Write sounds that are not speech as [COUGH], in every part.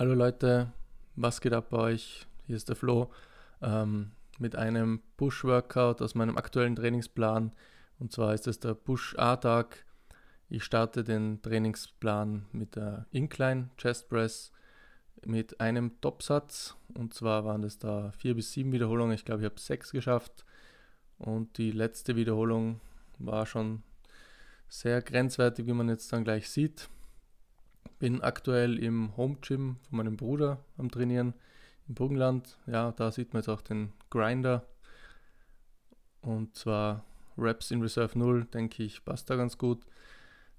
Hallo Leute, was geht ab bei euch? Hier ist der Flo ähm, mit einem Push-Workout aus meinem aktuellen Trainingsplan. Und zwar ist es der Push-A-Tag. Ich starte den Trainingsplan mit der Incline Chest Press mit einem Topsatz. Und zwar waren das da vier bis sieben Wiederholungen. Ich glaube, ich habe sechs geschafft. Und die letzte Wiederholung war schon sehr grenzwertig, wie man jetzt dann gleich sieht. Bin aktuell im Home Gym von meinem Bruder am Trainieren im Burgenland. Ja, da sieht man jetzt auch den Grinder. Und zwar Raps in Reserve 0, denke ich, passt da ganz gut.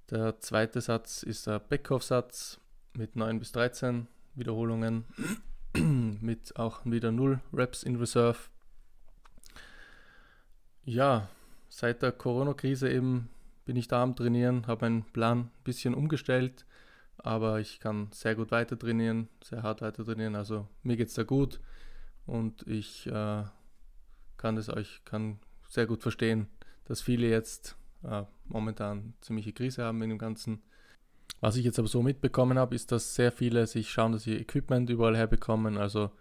Der zweite Satz ist der Backoff-Satz mit 9 bis 13 Wiederholungen, [CLEARS THROAT] mit auch wieder 0 Raps in Reserve. Ja, seit der Corona-Krise eben bin ich da am Trainieren, habe meinen Plan ein bisschen umgestellt aber ich kann sehr gut weiter trainieren, sehr hart weiter trainieren. Also mir geht es da gut und ich äh, kann es euch kann sehr gut verstehen, dass viele jetzt äh, momentan ziemliche Krise haben in dem Ganzen. Was ich jetzt aber so mitbekommen habe, ist, dass sehr viele sich schauen, dass sie Equipment überall herbekommen. Also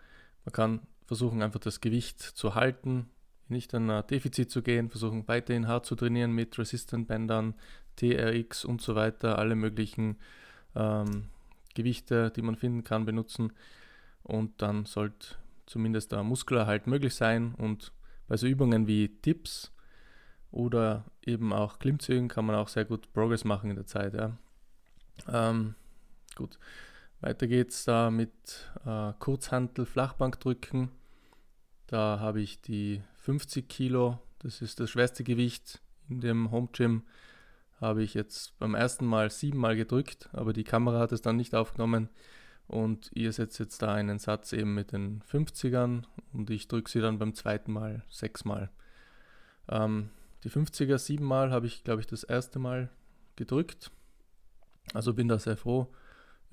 man kann versuchen, einfach das Gewicht zu halten, nicht in ein Defizit zu gehen, versuchen weiterhin hart zu trainieren mit Resistant-Bändern, TRX und so weiter, alle möglichen ähm, Gewichte, die man finden kann, benutzen. Und dann sollte zumindest der Muskelerhalt möglich sein. Und bei so Übungen wie Tipps oder eben auch Klimmzügen kann man auch sehr gut Progress machen in der Zeit. Ja. Ähm, gut, weiter geht's da mit äh, Kurzhantel, Flachbankdrücken. Da habe ich die 50 Kilo, das ist das schwerste Gewicht in dem Home Gym habe ich jetzt beim ersten Mal siebenmal gedrückt, aber die Kamera hat es dann nicht aufgenommen. Und ihr setzt jetzt da einen Satz eben mit den 50ern und ich drücke sie dann beim zweiten Mal sechsmal. Ähm, die 50er siebenmal habe ich, glaube ich, das erste Mal gedrückt. Also bin da sehr froh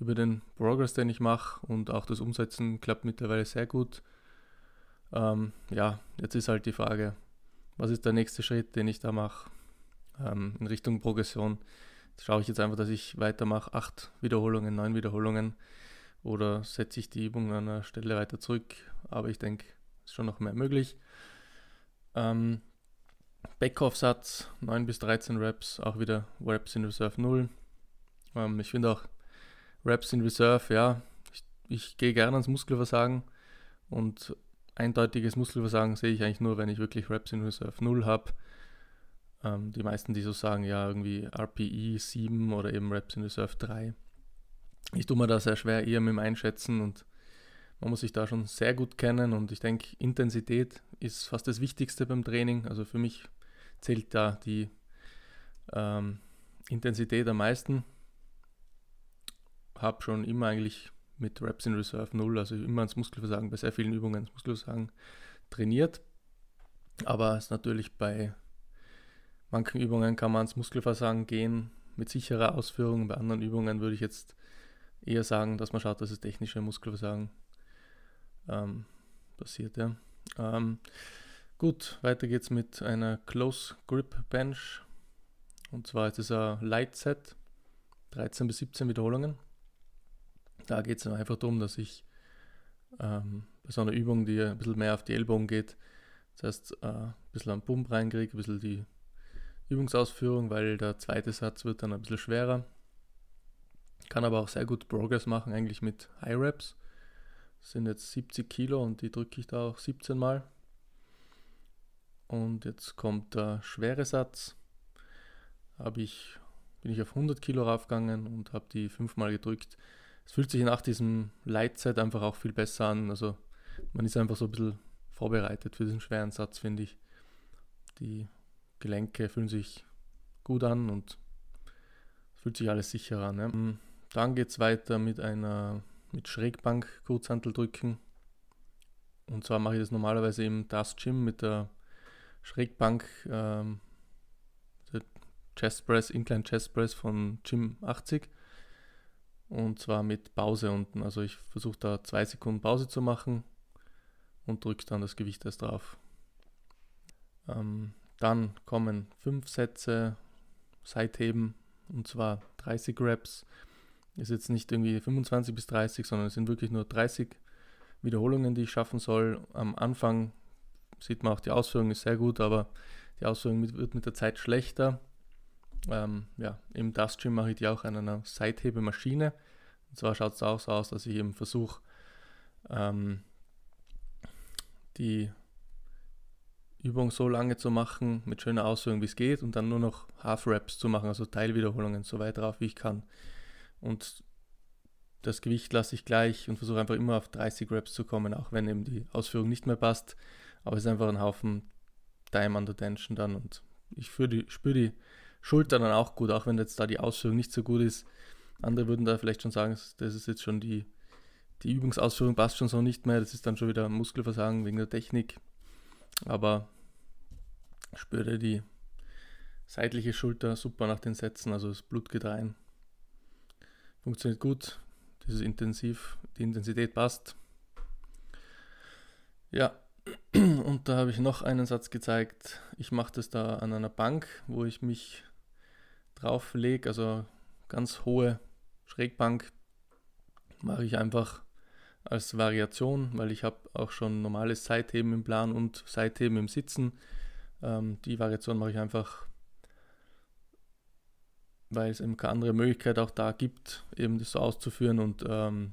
über den Progress, den ich mache und auch das Umsetzen klappt mittlerweile sehr gut. Ähm, ja, jetzt ist halt die Frage, was ist der nächste Schritt, den ich da mache? ähm, in Richtung Progression. Jetzt schaue ich jetzt einfach, dass ich weitermache, acht Wiederholungen, neun Wiederholungen oder setze ich die Übung an einer Stelle weiter zurück. Aber ich denke, ist schon noch mehr möglich. Ähm, Backoff-Satz 9 bis 13 Reps, auch wieder Reps in Reserve 0. Ähm, ich finde auch Reps in Reserve, ja, ich, ich gehe gerne ans Muskelversagen und eindeutiges Muskelversagen sehe ich eigentlich nur, wenn ich wirklich Reps in Reserve 0 habe. Ähm, die meisten, die so sagen, ja, irgendwie RPE 7 oder eben Reps in Reserve 3. Ich tue mir da sehr schwer eher mit dem Einschätzen und man muss sich da schon sehr gut kennen und ich denke, Intensität ist fast das Wichtigste beim Training. Also für mich zählt da die ähm, Intensität am meisten. Habe schon immer eigentlich mit Reps in Reserve 0, also immer ins Muskelversagen, bei sehr vielen Übungen ins Muskelversagen trainiert. Aber es ist natürlich bei manchen Übungen kann man ans Muskelversagen gehen mit sicherer Ausführung. Bei anderen Übungen würde ich jetzt eher sagen, dass man schaut, dass es technische Muskelversagen ähm, passiert. Ja. Ähm, gut, weiter geht's mit einer Close Grip Bench. Und zwar ist es ein Light Set, 13 bis 17 Wiederholungen. Da geht es einfach darum, dass ich ähm, bei so einer Übung, die ein bisschen mehr auf die Ellbogen geht, das heißt äh, ein bisschen einen Pump reinkriege, ein bisschen die Übungsausführung, weil der zweite Satz wird dann ein bisschen schwerer. Kann aber auch sehr gut Progress machen, eigentlich mit High Reps. Das sind jetzt 70 Kilo und die drücke ich da auch 17 Mal. Und jetzt kommt der schwere Satz. Habe ich, bin ich auf 100 Kilo raufgegangen und habe die 5 Mal gedrückt. Es fühlt sich nach diesem light einfach auch viel besser an. Also man ist einfach so ein bisschen vorbereitet für diesen schweren Satz, finde ich. Die Gelenke fühlen sich gut an und fühlt sich alles sicher an. Ne? Dann geht es weiter mit einer mit Schrägbank Kurzhantel drücken. Und zwar mache ich das normalerweise im Das Gym mit der Schrägbank, ähm, der Chest Press, Incline Chest Press von Gym 80. Und zwar mit Pause unten. Also ich versuche da zwei Sekunden Pause zu machen und drücke dann das Gewicht erst drauf. Ähm, dann kommen fünf Sätze Seitheben und zwar 30 Reps. Ist jetzt nicht irgendwie 25 bis 30, sondern es sind wirklich nur 30 Wiederholungen, die ich schaffen soll. Am Anfang sieht man auch, die Ausführung ist sehr gut, aber die Ausführung mit, wird mit der Zeit schlechter. Ähm, ja, im Dust Gym mache ich die auch an einer Seithebemaschine. Und zwar schaut es auch so aus, dass ich eben versuche, ähm, die Übung so lange zu machen, mit schöner Ausführung, wie es geht, und dann nur noch Half-Raps zu machen, also Teilwiederholungen, so weit drauf, wie ich kann. Und das Gewicht lasse ich gleich und versuche einfach immer auf 30 Raps zu kommen, auch wenn eben die Ausführung nicht mehr passt. Aber es ist einfach ein Haufen Time under Tension dann und ich spüre die, spür die Schulter dann auch gut, auch wenn jetzt da die Ausführung nicht so gut ist. Andere würden da vielleicht schon sagen, das ist jetzt schon die, die Übungsausführung passt schon so nicht mehr, das ist dann schon wieder Muskelversagen wegen der Technik. Aber spürte die seitliche Schulter super nach den Sätzen, also das Blut geht rein. Funktioniert gut, dieses intensiv, die Intensität passt. Ja, [CLEARS THROAT] und da habe ich noch einen Satz gezeigt. Ich mache das da an einer Bank, wo ich mich drauf lege, also ganz hohe Schrägbank, mache ich einfach als Variation, weil ich habe auch schon normales Seitheben im Plan und Seitheben im Sitzen. Ähm, die Variation mache ich einfach, weil es eben keine andere Möglichkeit auch da gibt, eben das so auszuführen und ähm,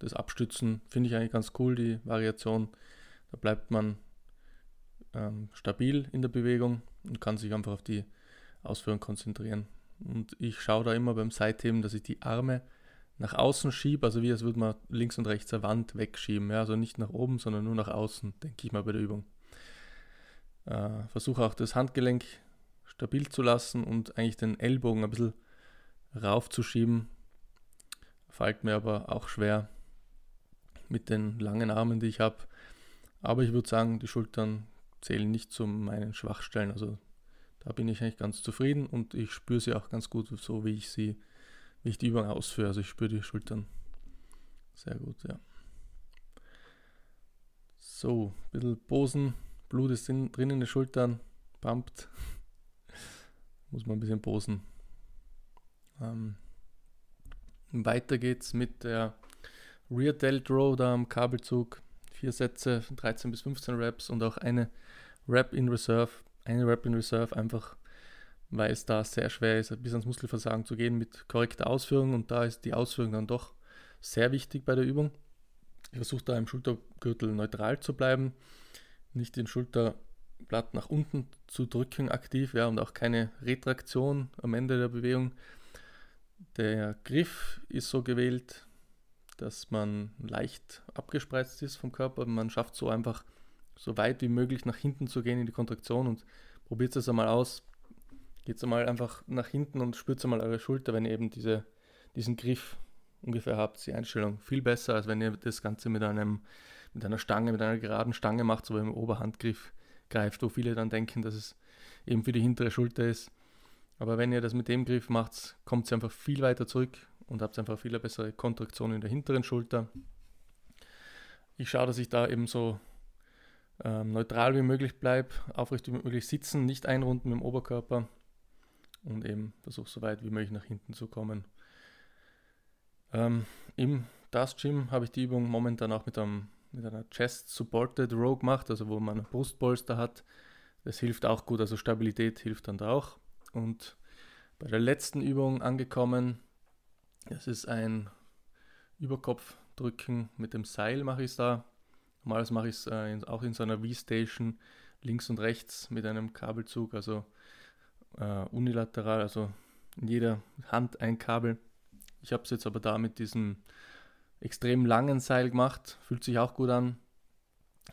das Abstützen finde ich eigentlich ganz cool, die Variation. Da bleibt man ähm, stabil in der Bewegung und kann sich einfach auf die Ausführung konzentrieren. Und ich schaue da immer beim Seitheben, dass ich die Arme nach außen schiebe, also wie als würde man links und rechts der Wand wegschieben. Ja? Also nicht nach oben, sondern nur nach außen, denke ich mal bei der Übung. Äh, Versuche auch das Handgelenk stabil zu lassen und eigentlich den Ellbogen ein bisschen raufzuschieben. Fällt mir aber auch schwer mit den langen Armen, die ich habe. Aber ich würde sagen, die Schultern zählen nicht zu meinen Schwachstellen. Also da bin ich eigentlich ganz zufrieden und ich spüre sie auch ganz gut, so wie ich sie wie ich die Übung ausführe. Also ich spüre die Schultern sehr gut, ja. So, ein bisschen posen. Blut ist in, drin in den Schultern, pumpt. [LAUGHS] Muss man ein bisschen posen. Ähm, weiter geht's mit der Rear Delt Row da am Kabelzug. Vier Sätze, 13 bis 15 Reps und auch eine Rap in Reserve. Eine Rap in Reserve einfach weil es da sehr schwer ist, bis ans Muskelversagen zu gehen mit korrekter Ausführung und da ist die Ausführung dann doch sehr wichtig bei der Übung. Ich versuche da im Schultergürtel neutral zu bleiben, nicht den Schulterblatt nach unten zu drücken aktiv ja, und auch keine Retraktion am Ende der Bewegung. Der Griff ist so gewählt, dass man leicht abgespreizt ist vom Körper. Man schafft so einfach so weit wie möglich nach hinten zu gehen in die Kontraktion und probiert es einmal aus. Geht so mal einfach nach hinten und spürt so mal eure Schulter, wenn ihr eben diese, diesen Griff ungefähr habt, die Einstellung. Viel besser, als wenn ihr das Ganze mit, einem, mit einer Stange, mit einer geraden Stange macht, so wie im Oberhandgriff greift, wo viele dann denken, dass es eben für die hintere Schulter ist. Aber wenn ihr das mit dem Griff macht, kommt sie einfach viel weiter zurück und habt einfach viel bessere Kontraktion in der hinteren Schulter. Ich schaue, dass ich da eben so ähm, neutral wie möglich bleibe, aufrecht wie möglich sitzen, nicht einrunden mit dem Oberkörper und eben versuche so weit wie möglich nach hinten zu kommen. Ähm, Im Das Gym habe ich die Übung momentan auch mit, einem, mit einer Chest Supported Row gemacht, also wo man Brustpolster hat. Das hilft auch gut, also Stabilität hilft dann da auch. Und bei der letzten Übung angekommen, das ist ein Überkopfdrücken mit dem Seil mache ich es da. Normalerweise mache ich es äh, auch in so einer V-Station links und rechts mit einem Kabelzug, also äh, unilateral, also in jeder Hand ein Kabel. Ich habe es jetzt aber da mit diesem extrem langen Seil gemacht, fühlt sich auch gut an.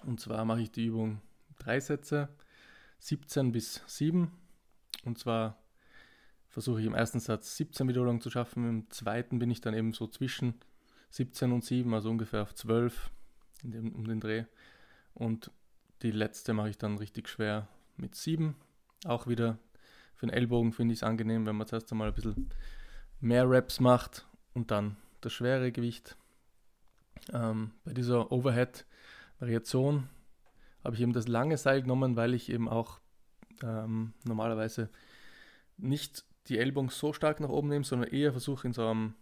Und zwar mache ich die Übung drei Sätze, 17 bis 7. Und zwar versuche ich im ersten Satz 17 Wiederholungen zu schaffen, im zweiten bin ich dann eben so zwischen 17 und 7, also ungefähr auf 12 dem, um den Dreh. Und die letzte mache ich dann richtig schwer mit 7. Auch wieder für den Ellbogen finde ich es angenehm, wenn man zuerst einmal ein bisschen mehr Raps macht und dann das schwere Gewicht. Ähm, bei dieser Overhead-Variation habe ich eben das lange Seil genommen, weil ich eben auch ähm, normalerweise nicht die Ellbogen so stark nach oben nehme, sondern eher versuche in so einem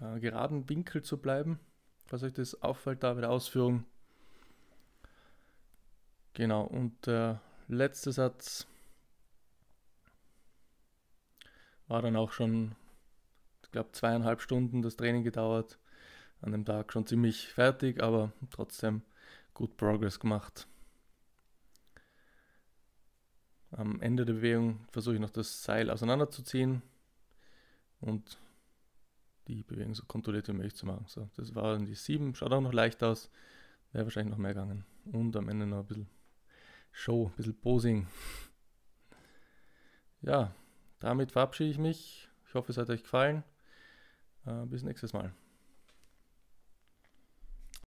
äh, geraden Winkel zu bleiben. Falls euch das auffällt, da bei der Ausführung. Genau, und der äh, letzte Satz War dann auch schon, ich glaube, zweieinhalb Stunden das Training gedauert. An dem Tag schon ziemlich fertig, aber trotzdem gut Progress gemacht. Am Ende der Bewegung versuche ich noch das Seil auseinanderzuziehen und die Bewegung so kontrolliert wie möglich zu machen. So, das waren die sieben, schaut auch noch leicht aus, wäre wahrscheinlich noch mehr gegangen. Und am Ende noch ein bisschen Show, ein bisschen Posing. Ja, damit verabschiede ich mich. Ich hoffe, es hat euch gefallen. Äh, bis nächstes Mal.